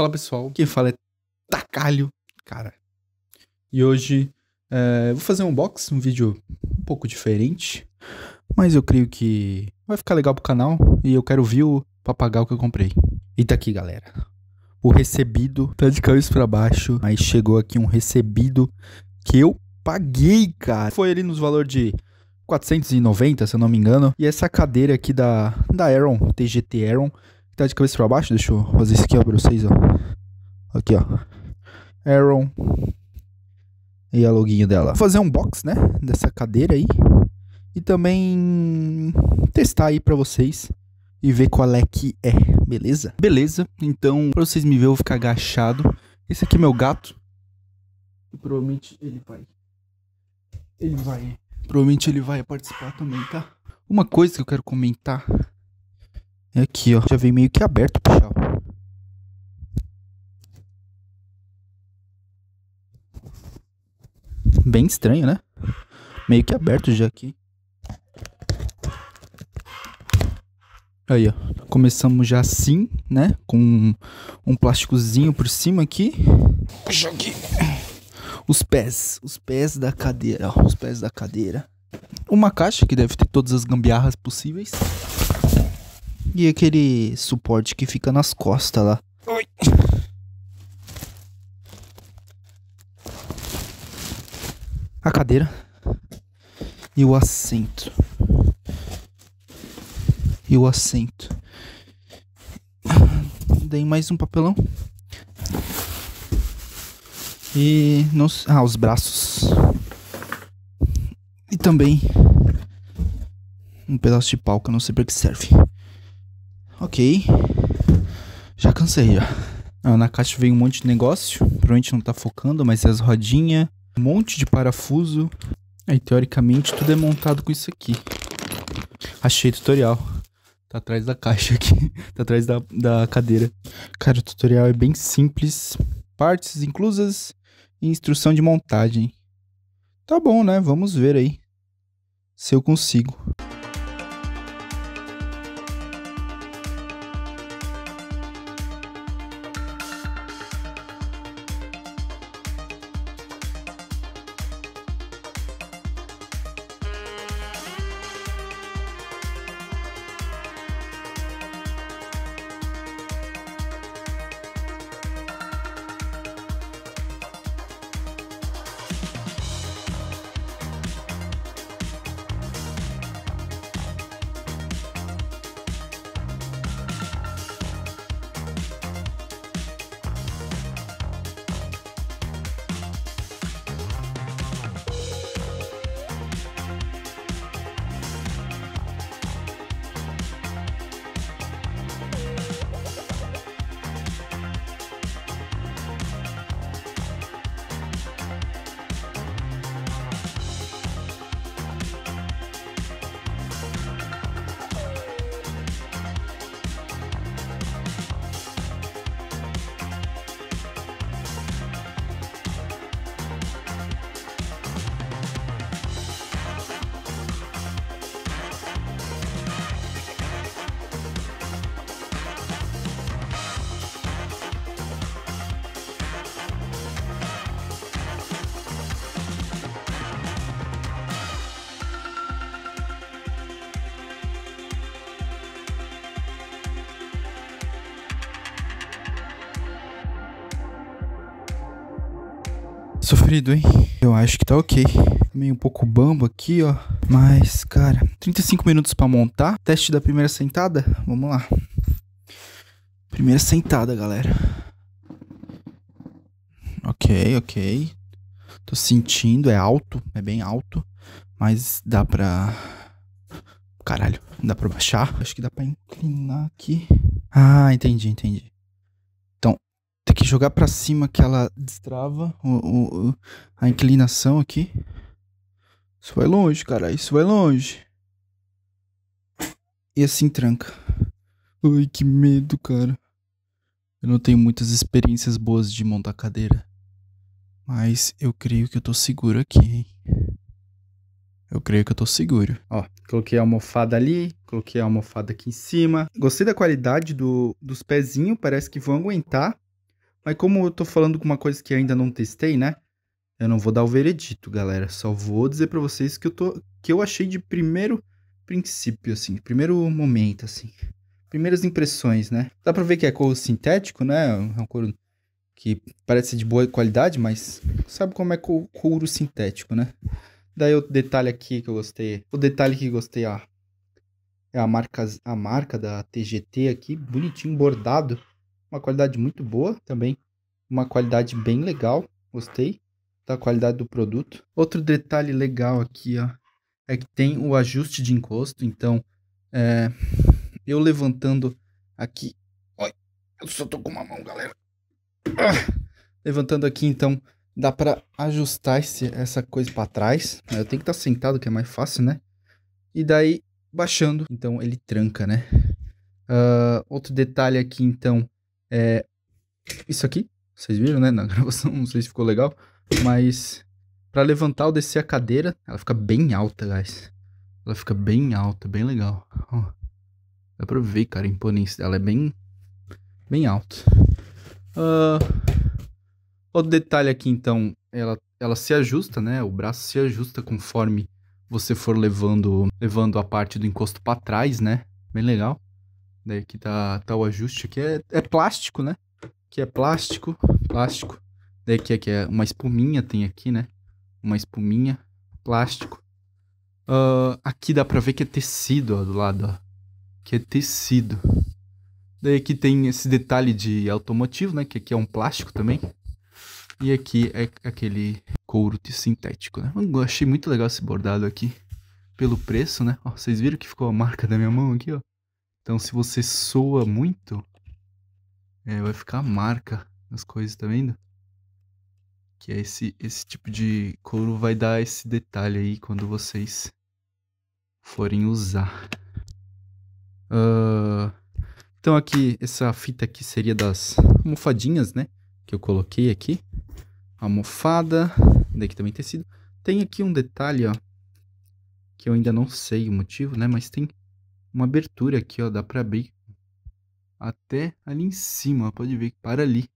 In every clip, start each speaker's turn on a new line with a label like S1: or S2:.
S1: Fala pessoal, quem fala é Tacalho, cara. E hoje é, vou fazer um box, um vídeo um pouco diferente, mas eu creio que vai ficar legal pro canal e eu quero ver o papagaio que eu comprei. E tá aqui, galera. O recebido tá de cabeça para baixo, mas chegou aqui um recebido que eu paguei, cara. Foi ali nos valores de 490, se eu não me engano. E essa cadeira aqui da, da Aeron, TGT Aeron, que tá de cabeça pra baixo. Deixa eu fazer isso aqui, ó, pra vocês, ó. Aqui, ó. Aaron. E a loguinha dela. Vou fazer um box, né? Dessa cadeira aí. E também testar aí pra vocês e ver qual é que é, beleza? Beleza, então pra vocês me verem eu vou ficar agachado. Esse aqui é meu gato. E provavelmente ele vai. Ele vai. Provavelmente ele vai participar também, tá? Uma coisa que eu quero comentar é aqui, ó. Já vem meio que aberto, puxa. Bem estranho, né? Meio que aberto já aqui. Aí, ó. Começamos já assim, né? Com um, um plásticozinho por cima aqui. Puxa aqui. Os pés. Os pés da cadeira, ó. Os pés da cadeira. Uma caixa que deve ter todas as gambiarras possíveis. E aquele suporte que fica nas costas lá. A cadeira. E o assento. E o assento. Dei mais um papelão. E. Nos, ah, os braços. E também. Um pedaço de pau que eu não sei pra que serve. Ok. Já cansei já. Ah, na caixa veio um monte de negócio. Provavelmente não tá focando, mas é as rodinhas. Um monte de parafuso. Aí, teoricamente, tudo é montado com isso aqui. Achei tutorial. Tá atrás da caixa aqui. tá atrás da, da cadeira. Cara, o tutorial é bem simples. Partes inclusas e instrução de montagem. Tá bom, né? Vamos ver aí. Se eu consigo. sofrido, hein? Eu acho que tá ok. Meio um pouco bambo aqui, ó. Mas, cara, 35 minutos pra montar. Teste da primeira sentada? Vamos lá. Primeira sentada, galera. Ok, ok. Tô sentindo, é alto, é bem alto. Mas dá pra. Caralho, dá pra baixar. Acho que dá pra inclinar aqui. Ah, entendi, entendi. Tem que jogar para cima que ela destrava o, o, a inclinação aqui. Isso vai longe, cara. Isso vai longe. E assim tranca. Ai, que medo, cara. Eu não tenho muitas experiências boas de montar cadeira. Mas eu creio que eu tô seguro aqui, hein? Eu creio que eu tô seguro. Ó, coloquei a almofada ali, coloquei a almofada aqui em cima. Gostei da qualidade do, dos pezinhos, parece que vão aguentar. Mas como eu tô falando com uma coisa que ainda não testei, né? Eu não vou dar o veredito, galera. Só vou dizer para vocês que eu tô que eu achei de primeiro princípio assim, primeiro momento assim. Primeiras impressões, né? Dá para ver que é couro sintético, né? É um couro que parece de boa qualidade, mas sabe como é couro, sintético, né? Daí outro detalhe aqui que eu gostei, o detalhe que gostei, ó, é a marca a marca da TGT aqui, bonitinho bordado uma qualidade muito boa também. Uma qualidade bem legal. Gostei da qualidade do produto. Outro detalhe legal aqui, ó, é que tem o ajuste de encosto. Então, é, eu levantando aqui. Oi, eu só tô com uma mão, galera. Ah, levantando aqui, então, dá para ajustar esse, essa coisa para trás. Né? Eu tenho que estar tá sentado, que é mais fácil, né? E daí, baixando, então ele tranca, né? Uh, outro detalhe aqui, então, é, isso aqui, vocês viram, né? Na gravação, não sei se ficou legal, mas para levantar ou descer a cadeira, ela fica bem alta, guys. Ela fica bem alta, bem legal. Ó, dá pra ver, cara, a imponência dela é bem, bem alta. Uh, outro detalhe aqui, então, ela, ela se ajusta, né? O braço se ajusta conforme você for levando, levando a parte do encosto para trás, né? Bem legal. Daí né, que tá, tá o ajuste aqui. É, é plástico, né? Que é plástico, plástico. Daí né, que aqui é, é uma espuminha, tem aqui, né? Uma espuminha, plástico. Uh, aqui dá pra ver que é tecido, ó, do lado, ó. Que é tecido. Daí aqui tem esse detalhe de automotivo, né? Que aqui é um plástico também. E aqui é aquele couro sintético, né? Eu achei muito legal esse bordado aqui. Pelo preço, né? Ó, vocês viram que ficou a marca da minha mão aqui, ó. Então, se você soa muito, é, vai ficar marca nas coisas, tá vendo? Que é esse, esse tipo de couro vai dar esse detalhe aí quando vocês forem usar. Uh, então aqui, essa fita aqui seria das almofadinhas, né? Que eu coloquei aqui. Almofada, daqui também tecido. Tem aqui um detalhe, ó. Que eu ainda não sei o motivo, né? Mas tem uma abertura aqui, ó, dá para abrir até ali em cima, pode ver que para ali.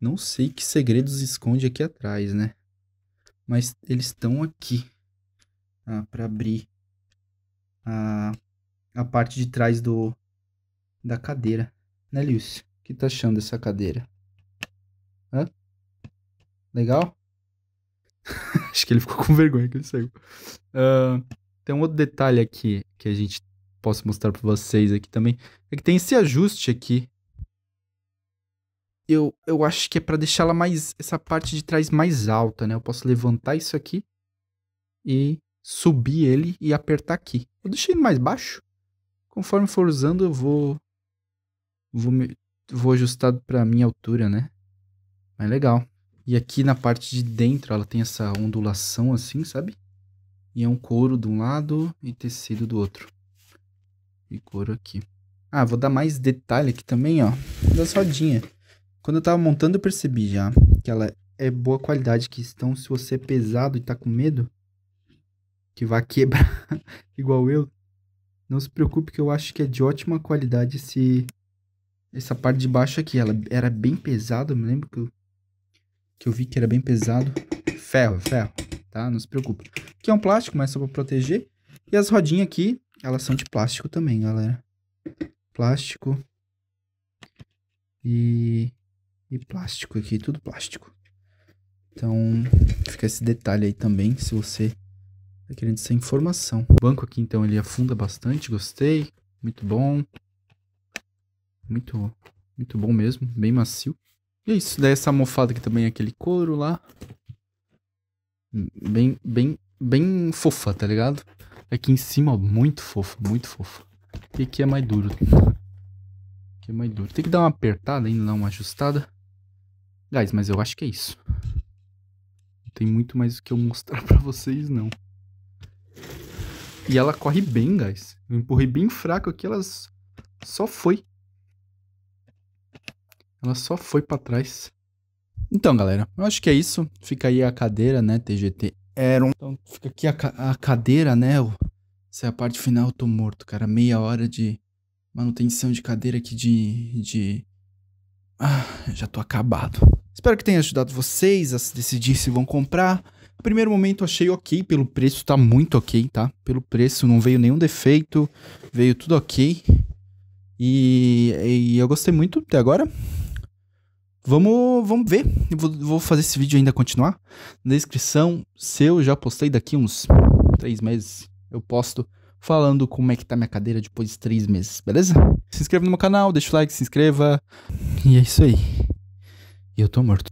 S1: Não sei que segredos esconde aqui atrás, né? Mas eles estão aqui tá? Ah, para abrir a, a parte de trás do da cadeira, né, Lúcio? O que tá achando dessa cadeira? Hã? Legal? Acho que ele ficou com vergonha que ele saiu. Uh, tem um outro detalhe aqui que a gente posso mostrar para vocês aqui também, é que tem esse ajuste aqui. Eu, eu acho que é para deixar ela mais, essa parte de trás mais alta, né? Eu posso levantar isso aqui e subir ele e apertar aqui. Eu deixei ele mais baixo. Conforme for usando, eu vou vou, me, vou ajustar para minha altura, né? Mas legal. E aqui na parte de dentro, ela tem essa ondulação assim, sabe? E é um couro de um lado e tecido do outro de couro aqui. Ah, vou dar mais detalhe aqui também, ó, das rodinhas. Quando eu tava montando, eu percebi já que ela é boa qualidade, que então se você é pesado e tá com medo que vai quebrar igual eu, não se preocupe que eu acho que é de ótima qualidade esse essa parte de baixo aqui, ela era bem pesada, me lembro que eu, que eu vi que era bem pesado. Ferro, ferro, tá? Não se preocupe. Aqui é um plástico, mas só para proteger. E as rodinhas aqui, elas são de plástico também, galera. Plástico. E, e plástico aqui, tudo plástico. Então, fica esse detalhe aí também, se você tá querendo essa informação. O banco aqui, então, ele afunda bastante, gostei. Muito bom. Muito, muito bom mesmo, bem macio. E é isso, daí essa almofada aqui também, aquele couro lá. Bem, bem, bem fofa, tá ligado? Aqui é em cima, ó, muito fofo, muito fofo. E aqui é mais duro. Aqui é mais duro. Tem que dar uma apertada ainda, dar uma ajustada. Guys, mas eu acho que é isso. Não tem muito mais o que eu mostrar pra vocês, não. E ela corre bem, guys. Eu empurrei bem fraco aqui, ela só foi. Ela só foi pra trás. Então, galera, eu acho que é isso. Fica aí a cadeira, né, TGT Eron. Então, fica aqui a, ca a cadeira, né, o se é a parte final, eu tô morto, cara. Meia hora de manutenção de cadeira aqui de. de. Ah, já tô acabado. Espero que tenha ajudado vocês a decidir se vão comprar. No primeiro momento achei ok, pelo preço tá muito ok, tá? Pelo preço não veio nenhum defeito, veio tudo ok. E, e eu gostei muito até agora. Vamos, vamos ver. Eu vou, vou fazer esse vídeo ainda continuar. Na descrição, se eu já postei daqui uns três meses eu posto falando como é que tá minha cadeira depois de três meses, beleza? Se inscreva no meu canal, deixa o like, se inscreva. E é isso aí. E eu tô morto.